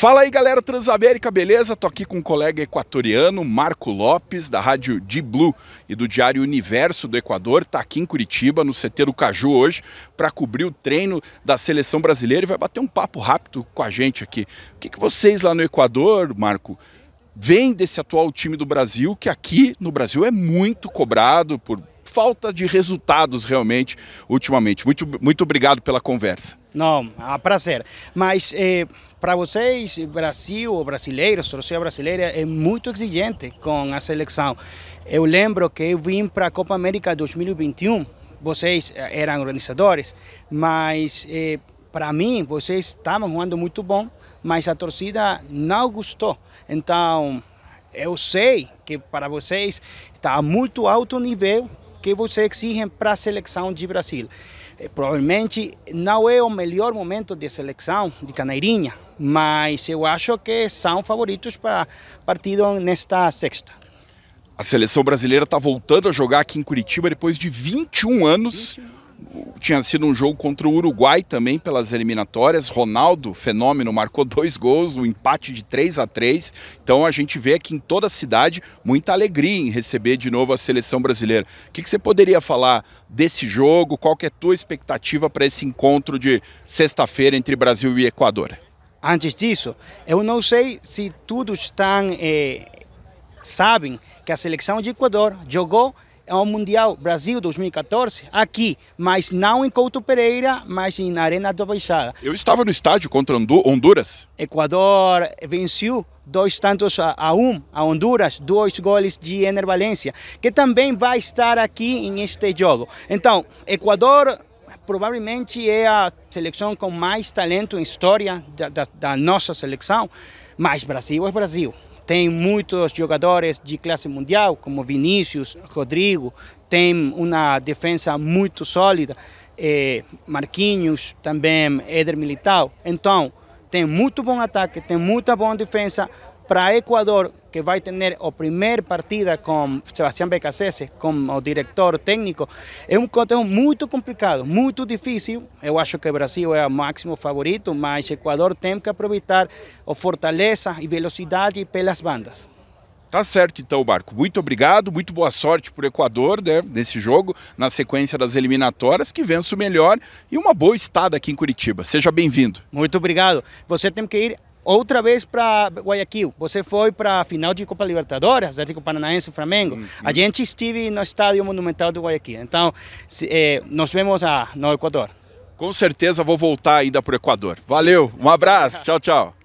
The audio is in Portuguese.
Fala aí galera Transamérica, beleza? Tô aqui com um colega equatoriano, Marco Lopes, da rádio De Blue e do diário Universo do Equador, tá aqui em Curitiba, no CT do Caju hoje, para cobrir o treino da seleção brasileira e vai bater um papo rápido com a gente aqui. O que, que vocês lá no Equador, Marco, veem desse atual time do Brasil, que aqui no Brasil é muito cobrado por falta de resultados realmente ultimamente. Muito, muito obrigado pela conversa. Não, é um prazer. Mas eh, para vocês, Brasil brasileiros, torcida brasileira é muito exigente com a seleção. Eu lembro que eu vim para a Copa América 2021, vocês eh, eram organizadores, mas eh, para mim vocês estavam jogando muito bom, mas a torcida não gostou. Então eu sei que para vocês está muito alto nível que você exigem para a seleção de Brasil. Eh, Provavelmente não é o melhor momento de seleção de Caneirinha, mas eu acho que são favoritos para partido nesta sexta. A seleção brasileira está voltando a jogar aqui em Curitiba depois de 21 anos. 21 tinha sido um jogo contra o Uruguai também pelas eliminatórias. Ronaldo, fenômeno, marcou dois gols, um empate de 3 a 3 Então a gente vê aqui em toda a cidade muita alegria em receber de novo a seleção brasileira. O que, que você poderia falar desse jogo? Qual que é a tua expectativa para esse encontro de sexta-feira entre Brasil e Equador? Antes disso, eu não sei se todos estão, eh, sabem que a seleção de Equador jogou ao é Mundial Brasil 2014 aqui, mas não em Couto Pereira, mas na Arena do Baixada. Eu estava no estádio contra Honduras. Equador venceu dois tantos a, a, um a Honduras, dois goles de Ener Valencia, que também vai estar aqui neste jogo. Então, Equador provavelmente é a seleção com mais talento em história da, da, da nossa seleção, mas Brasil é Brasil. Tem muitos jogadores de classe mundial, como Vinícius, Rodrigo, tem uma defesa muito sólida, é, Marquinhos, também Éder Militão. Então, tem muito bom ataque, tem muita boa defesa. Para Equador, que vai ter o primeiro partida com Sebastião Becacese como diretor técnico. É um contexto muito complicado, muito difícil. Eu acho que o Brasil é o máximo favorito, mas o Equador tem que aproveitar a fortaleza e velocidade pelas bandas. Tá certo então, Marco. Muito obrigado, muito boa sorte para o Equador né, nesse jogo, na sequência das eliminatórias, que vença o melhor e uma boa estada aqui em Curitiba. Seja bem-vindo. Muito obrigado. Você tem que ir outra vez para Guayaquil. Você foi para a final de Copa Libertadores, Atlético né, Paranaense Flamengo. Uhum. A gente estive no Estádio Monumental do Guayaquil. Então, se, eh, nos vemos a, no Equador. Com certeza vou voltar ainda para o Equador. Valeu, um abraço, tchau, tchau.